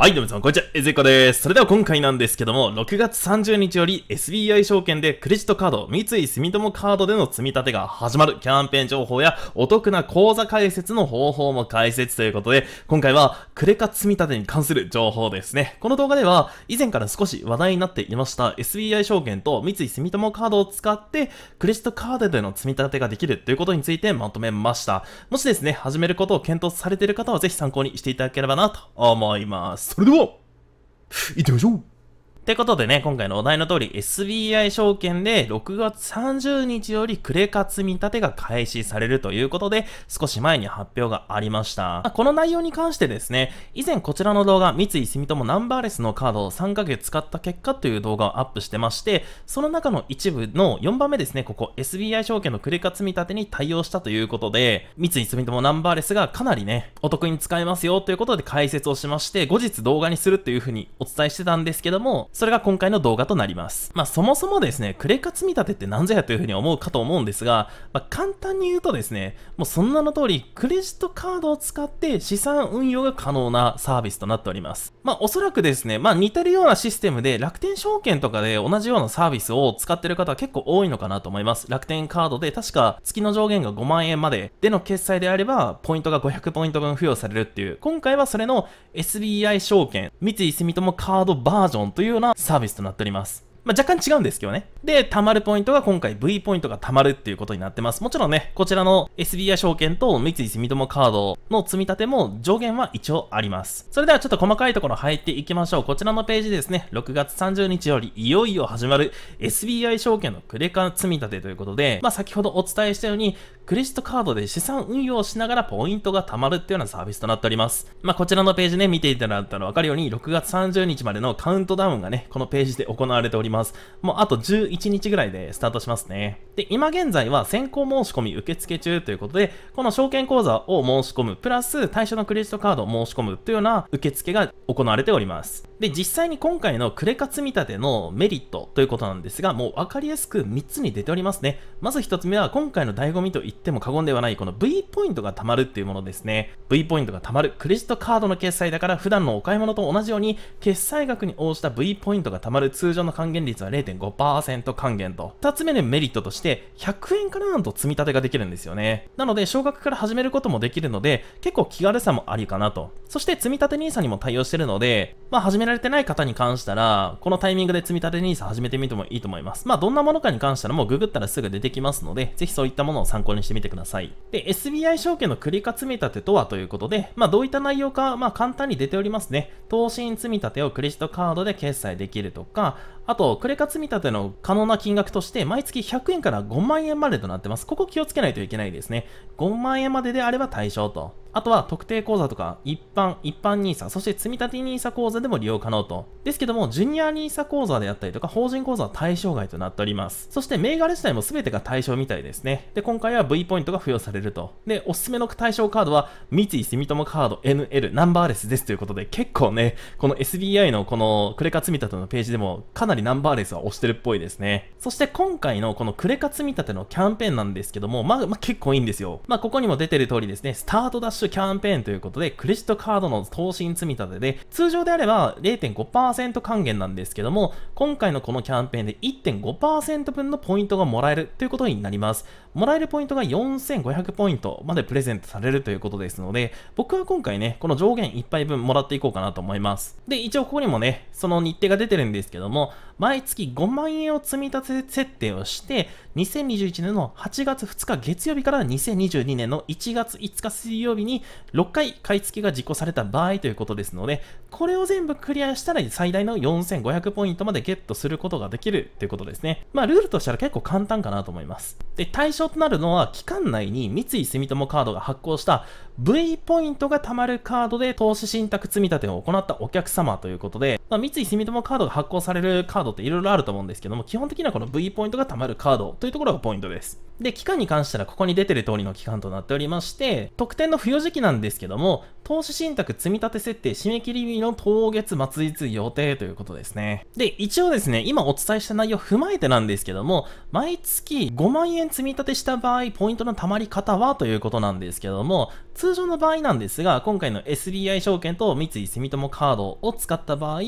はい、どうも皆さん、こんにちは。えぜこです。それでは今回なんですけども、6月30日より SBI 証券でクレジットカード、三井住友カードでの積み立てが始まるキャンペーン情報やお得な口座開設の方法も解説ということで、今回はクレカ積み立てに関する情報ですね。この動画では以前から少し話題になっていました SBI 証券と三井住友カードを使ってクレジットカードでの積み立てができるということについてまとめました。もしですね、始めることを検討されている方はぜひ参考にしていただければなと思います。それでは、行ってみましょうってことでね、今回のお題の通り SBI 証券で6月30日よりクレカ積み立てが開始されるということで少し前に発表がありました。まこの内容に関してですね、以前こちらの動画三井住友ナンバーレスのカードを3ヶ月使った結果という動画をアップしてまして、その中の一部の4番目ですね、ここ SBI 証券のクレカ積み立てに対応したということで三井住友ナンバーレスがかなりね、お得に使えますよということで解説をしまして後日動画にするというふうにお伝えしてたんですけどもそれが今回の動画となります。まあ、そもそもですね、クレカ積み立てって何ぞやというふうに思うかと思うんですが、まあ、簡単に言うとですね、もうそんなの通り、クレジットカードを使って資産運用が可能なサービスとなっております。まあ、おそらくですね、まあ、似てるようなシステムで楽天証券とかで同じようなサービスを使ってる方は結構多いのかなと思います。楽天カードで確か月の上限が5万円まででの決済であれば、ポイントが500ポイント分付与されるっていう、今回はそれの SBI 証券、三井住友カードバージョンといううなサービスとなっております。まあ、若干違うんですけどね。で、貯まるポイントが今回 V ポイントが貯まるっていうことになってます。もちろんね、こちらの SBI 証券と三井住友カードの積み立ても上限は一応あります。それではちょっと細かいところ入っていきましょう。こちらのページですね、6月30日よりいよいよ始まる SBI 証券のクレカ積み立てということで、まあ、先ほどお伝えしたように、クレジットカードで資産運用しながらポイントが貯まるっていうようなサービスとなっております。まあ、こちらのページね、見ていただいたらわかるように、6月30日までのカウントダウンがね、このページで行われております。もうあと11日ぐらいでスタートしますね。で、今現在は先行申し込み受付中ということで、この証券口座を申し込む、プラス対象のクレジットカードを申し込むというような受付が行われております。で、実際に今回のクレカ積み立てのメリットということなんですが、もう分かりやすく3つに出ておりますね。まず1つ目は今回の醍醐味と言ってっても過言ではないこの V ポイントが貯まるっていうものですね。V ポイントが貯まる。クレジットカードの決済だから普段のお買い物と同じように決済額に応じた V ポイントが貯まる通常の還元率は0.5%還元と。2つ目のメリットとして100円からなんと積み立てができるんですよね。なので少額から始めることもできるので結構気軽さもありかなと。そして積み立て NISA にも対応してるので、まあ始められてない方に関したらこのタイミングで積み立て NISA 始めてみてもいいと思います。まあどんなものかに関してはもうググったらすぐ出てきますので、ぜひそういったものを参考ににしてみてください。で、SBI 証券の繰価積立とはということで、まあ、どういった内容か、まあ、簡単に出ておりますね。投資積立をクレジットカードで決済できるとか、あと、クレカ積立の可能な金額として、毎月100円から5万円までとなってます。ここ気をつけないといけないですね。5万円までであれば対象と。あとは特定口座とか一般、一般 NISA、そして積立 NISA 口座でも利用可能と。ですけども、ジュニア NISA 口座であったりとか、法人口座は対象外となっております。そして、銘柄自体も全てが対象みたいですね。で、今回は V ポイントが付与されると。で、おすすめの対象カードは、三井住友カード NL ナンバーレスですということで、結構ね、この SBI のこのクレカ積立のページでもかなりりナンバーレスは押してるっぽいですね。そして今回のこのクレカ積み立てのキャンペーンなんですけども、まあ、まあ、結構いいんですよ。まあ、ここにも出てる通りですね、スタートダッシュキャンペーンということで、クレジットカードの投資積み立てで、通常であれば0.5%還元なんですけども、今回のこのキャンペーンで1.5%分のポイントがもらえるということになります。もらえるポイントが4500ポイントまでプレゼントされるということですので、僕は今回ね、この上限いっぱい分もらっていこうかなと思います。で、一応ここにもね、その日程が出てるんですけども、毎月5万円を積み立て設定をして、2021年の8月2日月曜日から2022年の1月5日水曜日に6回買い付けが実行された場合ということですので、これを全部クリアしたら最大の4500ポイントまでゲットすることができるということですね。まあ、ルールとしたら結構簡単かなと思います。で、対象となるのは、期間内に三井住友カードが発行した V ポイントが貯まるカードで投資信託積み立てを行ったお客様ということで、まあ、三井住友カードが発行されるカードドっていろいろあると思うんですけども、基本的にはこの V ポイントが貯まるカードというところがポイントです。で、期間に関してはここに出てる通りの期間となっておりまして、特典の付与時期なんですけども、投資信託積立設定締め切り日の当月末日予定ということですね。で、一応ですね、今お伝えした内容を踏まえてなんですけども、毎月5万円積み立てした場合、ポイントの貯まり方はということなんですけども、通常の場合なんですが、今回の SBI 証券と三井住友カードを使った場合、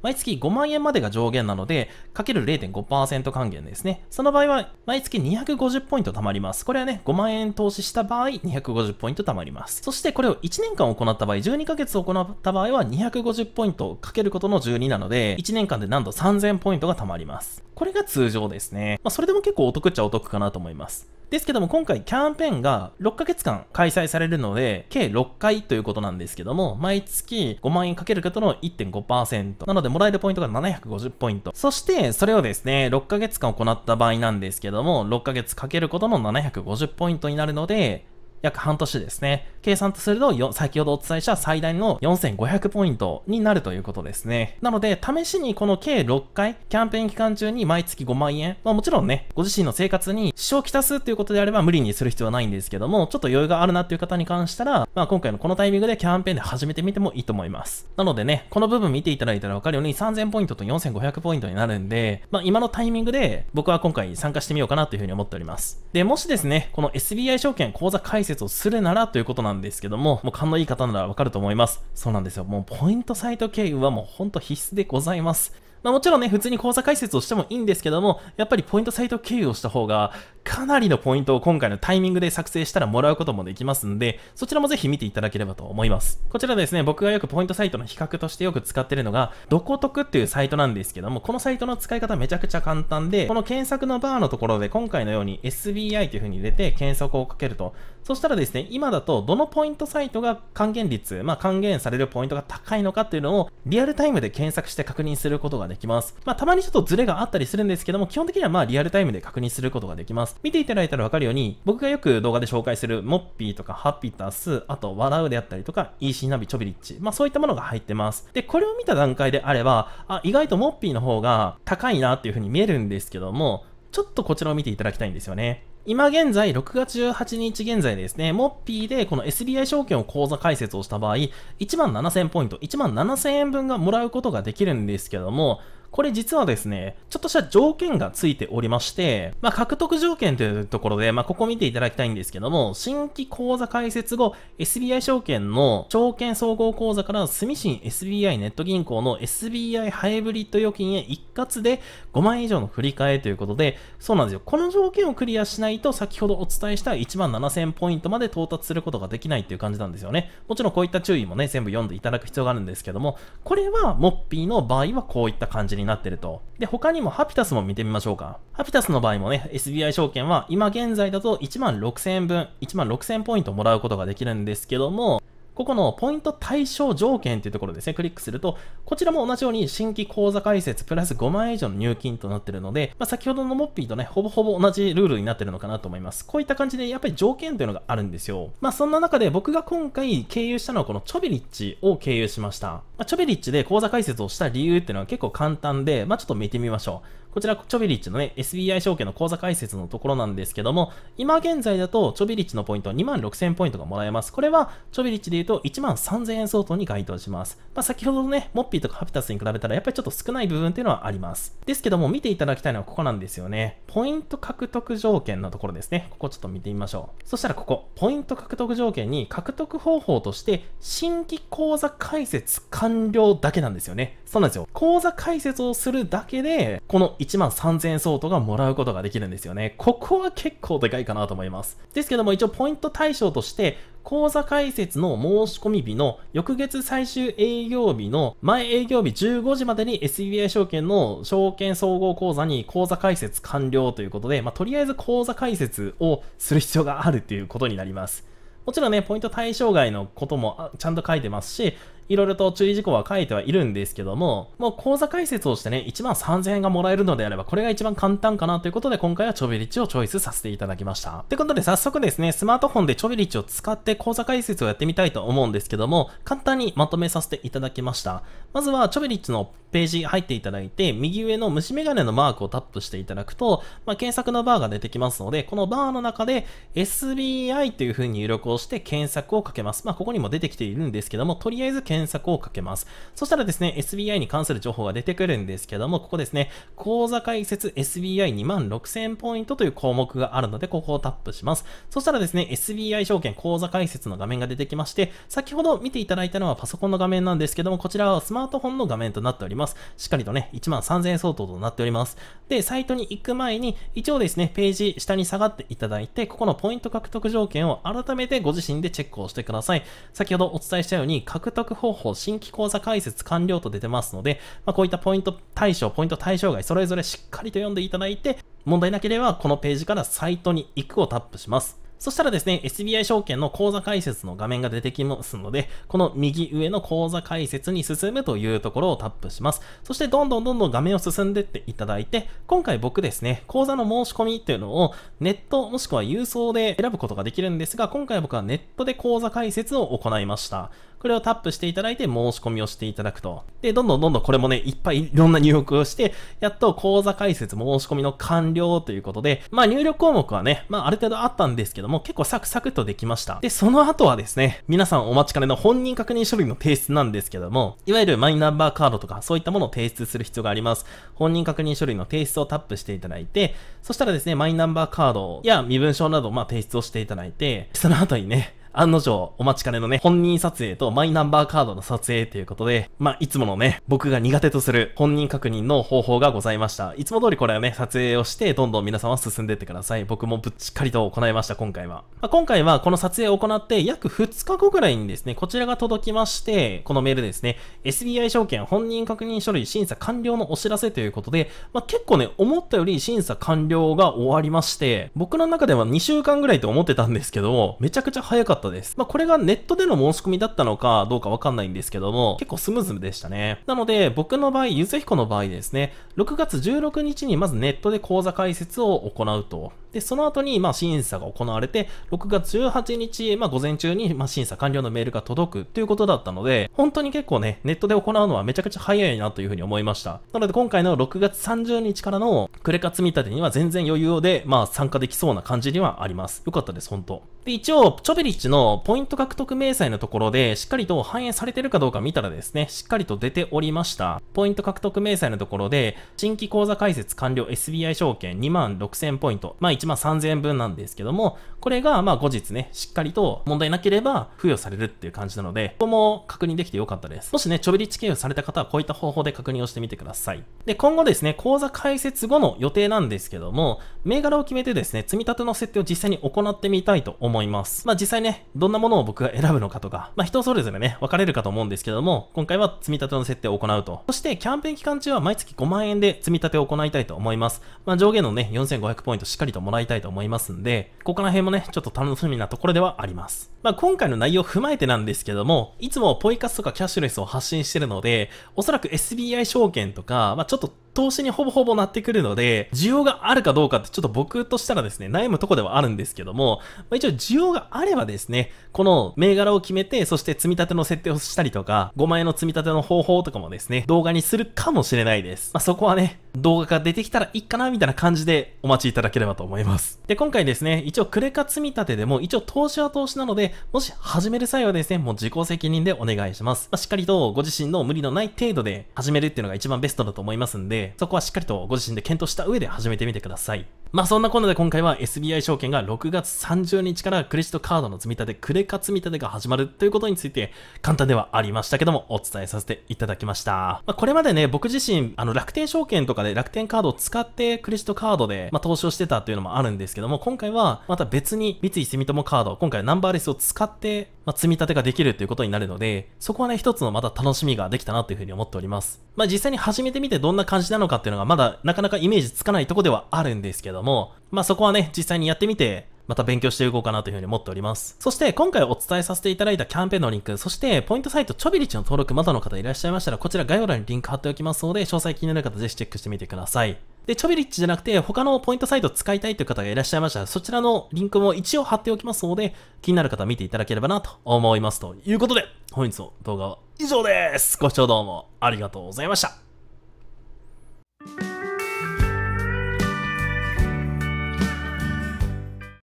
毎月5万円までが上限なので、かける0.5%還元ですね。その場合は、毎月250ポイントポイント貯まります。これはね、5万円投資した場合、250ポイント貯まります。そしてこれを1年間行った場合、12ヶ月行った場合は250ポイントかけることの12なので、1年間でなんと3000ポイントが貯まります。これが通常ですね。まあ、それでも結構お得っちゃお得かなと思います。ですけども今回キャンペーンが6ヶ月間開催されるので、計6回ということなんですけども、毎月5万円かける方の1.5%。なのでもらえるポイントが750ポイント。そしてそれをですね、6ヶ月間行った場合なんですけども、6ヶ月かけることの750ポイントになるので、約半年ですね。計算とすると、先ほどお伝えした最大の4500ポイントになるということですね。なので、試しにこの計6回、キャンペーン期間中に毎月5万円、まあもちろんね、ご自身の生活に支障をきたすっていうことであれば無理にする必要はないんですけども、ちょっと余裕があるなっていう方に関したら、まあ今回のこのタイミングでキャンペーンで始めてみてもいいと思います。なのでね、この部分見ていただいたらわかるように3000ポイントと4500ポイントになるんで、まあ今のタイミングで僕は今回参加してみようかなというふうに思っております。で、もしですね、この SBI 証券口座開設をするならということなんですけども、もう勘のいい方ならわかると思います。そうなんですよ。もうポイントサイト経由はもうほんと必須でございます。まあ、もちろんね、普通に口座開設をしてもいいんですけども、やっぱりポイントサイト経由をした方が、かなりのポイントを今回のタイミングで作成したらもらうこともできますんで、そちらもぜひ見ていただければと思います。こちらですね、僕がよくポイントサイトの比較としてよく使ってるのが、どこ得っていうサイトなんですけども、このサイトの使い方めちゃくちゃ簡単で、この検索のバーのところで今回のように SBI という風に入れて検索をかけると、そしたらですね、今だとどのポイントサイトが還元率、まあ、還元されるポイントが高いのかっていうのをリアルタイムで検索して確認することができます。まあ、たまにちょっとズレがあったりするんですけども、基本的にはまあリアルタイムで確認することができます。見ていただいたらわかるように、僕がよく動画で紹介するモッピーとかハピタス、あと笑うであったりとか EC ナビチョビリッチ、まあ、そういったものが入ってます。で、これを見た段階であれば、あ、意外とモッピーの方が高いなっていうふうに見えるんですけども、ちょっとこちらを見ていただきたいんですよね。今現在、6月18日現在ですね、モッピーでこの SBI 証券を口座開設をした場合、1万7000ポイント、1万7000円分がもらうことができるんですけども、これ実はですね、ちょっとした条件がついておりまして、まあ、獲得条件というところで、まあ、ここ見ていただきたいんですけども、新規口座開設後、SBI 証券の証券総合口座から住信 SBI ネット銀行の SBI ハイブリッド預金へ一括で5万円以上の振り替えということで、そうなんですよ。この条件をクリアしないと、先ほどお伝えした1万7000ポイントまで到達することができないっていう感じなんですよね。もちろんこういった注意もね、全部読んでいただく必要があるんですけども、これはモッピーの場合はこういった感じになってると。で、他にもハピタスも見てみましょうか。ハピタスの場合もね、SBI 証券は今現在だと1万6000円分、1万6000ポイントもらうことができるんですけども、ここのポイント対象条件っていうところですね、クリックすると、こちらも同じように新規口座開設プラス5万円以上の入金となっているので、まあ、先ほどのモッピーとね、ほぼほぼ同じルールになってるのかなと思います。こういった感じで、やっぱり条件というのがあるんですよ。まあ、そんな中で僕が今回経由したのはこのチョビリッチを経由しました。まあ、チョビリッチで口座開設をした理由っていうのは結構簡単で、まあ、ちょっと見てみましょう。こちら、チョビリッチのね、SBI 証券の口座開設のところなんですけども、今現在だと、チョビリッチのポイント26,000ポイントがもらえます。これは、チョビリッチで言うと13,000万円相当に該当します。まあ、先ほどのね、モッピーとかハピタスに比べたら、やっぱりちょっと少ない部分っていうのはあります。ですけども、見ていただきたいのはここなんですよね。ポイント獲得条件のところですね。ここちょっと見てみましょう。そしたらここ、ポイント獲得条件に獲得方法として、新規口座開設完了だけなんですよね。そうなんですよ。口座開設をするだけで、この1 1万3000円相当がもらうことができるんですよね。ここは結構でかいかなと思います。ですけども一応ポイント対象として、口座開設の申し込み日の翌月最終営業日の前営業日15時までに SBI 証券の証券総合口座に口座開設完了ということで、まあ、とりあえず口座開設をする必要があるということになります。もちろんね、ポイント対象外のこともちゃんと書いてますし、いろいろと注意事項は書いてはいるんですけども、もう講座解説をしてね、1万3000円がもらえるのであれば、これが一番簡単かなということで、今回はちょびッチをチョイスさせていただきました。ってことで、早速ですね、スマートフォンでちょびッチを使って講座解説をやってみたいと思うんですけども、簡単にまとめさせていただきました。まずは、ちょびッチのページ入っていただいて、右上の虫眼鏡のマークをタップしていただくと、まあ、検索のバーが出てきますので、このバーの中で SBI という風に入力をして検索をかけます。まあ、ここにも出てきているんですけども、とりあえず検検索をかけます。そしたらですね、SBI に関する情報が出てくるんですけども、ここですね、口座開設 SBI2 万6000ポイントという項目があるので、ここをタップします。そしたらですね、SBI 証券口座開設の画面が出てきまして、先ほど見ていただいたのはパソコンの画面なんですけども、こちらはスマートフォンの画面となっております。しっかりとね、1万3000円相当となっております。で、サイトに行く前に、一応ですね、ページ下に下がっていただいて、ここのポイント獲得条件を改めてご自身でチェックをしてください。先ほどお伝えしたように、獲得方候補、新規講座開設完了と出てますので、まあ、こういったポイント対象、ポイント対象外、それぞれしっかりと読んでいただいて、問題なければこのページからサイトに行くをタップします。そしたらですね、SBI 証券の口座解説の画面が出てきますので、この右上の口座解説に進むというところをタップします。そしてどんどんどんどん画面を進んでっていただいて、今回僕ですね、口座の申し込みっていうのをネットもしくは郵送で選ぶことができるんですが、今回僕はネットで口座解説を行いました。これをタップしていただいて申し込みをしていただくと。で、どんどんどんどんこれもね、いっぱいいろんな入力をして、やっと講座開設申し込みの完了ということで、まあ入力項目はね、まあある程度あったんですけども、結構サクサクとできました。で、その後はですね、皆さんお待ちかねの本人確認書類の提出なんですけども、いわゆるマイナンバーカードとかそういったものを提出する必要があります。本人確認書類の提出をタップしていただいて、そしたらですね、マイナンバーカードや身分証などまあ提出をしていただいて、その後にね、案の定お待ちかねのね、本人撮影とマイナンバーカードの撮影ということで、まあ、いつものね、僕が苦手とする本人確認の方法がございました。いつも通りこれはね、撮影をして、どんどん皆さんは進んでいってください。僕もぶっちっかりと行いました、今回は。まあ、今回はこの撮影を行って約2日後ぐらいにですね、こちらが届きまして、このメールですね、SBI 証券本人確認書類審査完了のお知らせということで、まあ、結構ね、思ったより審査完了が終わりまして、僕の中では2週間ぐらいと思ってたんですけど、めちゃくちゃ早かったったです。まあ、これがネットでの申し込みだったのかどうかわかんないんですけども、結構スムーズでしたね。なので、僕の場合、ゆずひこの場合ですね、6月16日にまずネットで講座開設を行うと。で、その後に、まあ、審査が行われて、6月18日、まあ、午前中に、まあ、審査完了のメールが届くということだったので、本当に結構ね、ネットで行うのはめちゃくちゃ早いなというふうに思いました。なので、今回の6月30日からのクレカ積み立てには全然余裕で、まあ、参加できそうな感じにはあります。よかったです、本当で、一応、チョベリッチのポイント獲得明細のところで、しっかりと反映されてるかどうか見たらですね、しっかりと出ておりました。ポイント獲得明細のところで、新規口座開設完了 SBI 証券2万6000ポイント、まあ1万3000円分なんですけども、これがまあ後日ね、しっかりと問題なければ付与されるっていう感じなので、ここも確認できてよかったです。もしね、ちょびりチ給付された方はこういった方法で確認をしてみてください。で、今後ですね、口座開設後の予定なんですけども、銘柄を決めてですね、積み立ての設定を実際に行ってみたいと思います。まあ実際ね、どんなものを僕が選ぶのかとか、まあ人それぞれね、分かれるかと思うんですけども、今回は積み立ての設定を行うと。そして、キャンペーン期間中は毎月5万円で積み立てを行いたいと思います。まあ上限のね、4500ポイントしっかりともらいたいと思いますんで、ここら辺もね、ちょっと楽しみなところではあります。まあ、今回の内容を踏まえてなんですけども、いつもポイ活とかキャッシュレスを発信してるので、おそらく SBI 証券とか、まあ、ちょっと投資にほぼほぼなってくるので、需要があるかどうかってちょっと僕としたらですね、悩むとこではあるんですけども、まあ、一応需要があればですね、この銘柄を決めて、そして積み立ての設定をしたりとか、5万円の積み立ての方法とかもですね、動画にするかもしれないです。まあ、そこはね、動画が出てきたらいいかなみたいな感じでお待ちいただければと思います。で、今回ですね、一応クレカ積み立てでも一応投資は投資なので、もし始める際はですね、もう自己責任でお願いします。まあ、しっかりとご自身の無理のない程度で始めるっていうのが一番ベストだと思いますんで、そこはしっかりとご自身で検討した上で始めてみてください。まあそんなこんなで今回は SBI 証券が6月30日からクレジットカードの積み立て、クレカ積み立てが始まるということについて簡単ではありましたけどもお伝えさせていただきました。まあ、これまでね、僕自身あの楽天証券とかで楽天カードを使ってクレジットカードで、まあ、投資をしてたというのもあるんですけども今回はまた別に三井住友カード、今回ナンバーレスを使って、まあ、積み立てができるっていうことになるので、そこはね、一つのまた楽しみができたなというふうに思っております。まあ、実際に始めてみてどんな感じなのかっていうのがまだなかなかイメージつかないとこではあるんですけども、まあ、そこはね、実際にやってみて、また勉強していこうかなというふうに思っております。そして今回お伝えさせていただいたキャンペーンのリンク、そしてポイントサイトちょびりちの登録まだの方いらっしゃいましたら、こちら概要欄にリンク貼っておきますので、詳細気になる方ぜひチェックしてみてください。で、チョビリッチじゃなくて、他のポイントサイト使いたいという方がいらっしゃいましたら、そちらのリンクも一応貼っておきますので、気になる方は見ていただければなと思います。ということで、本日の動画は以上です。ご視聴どうもありがとうございました。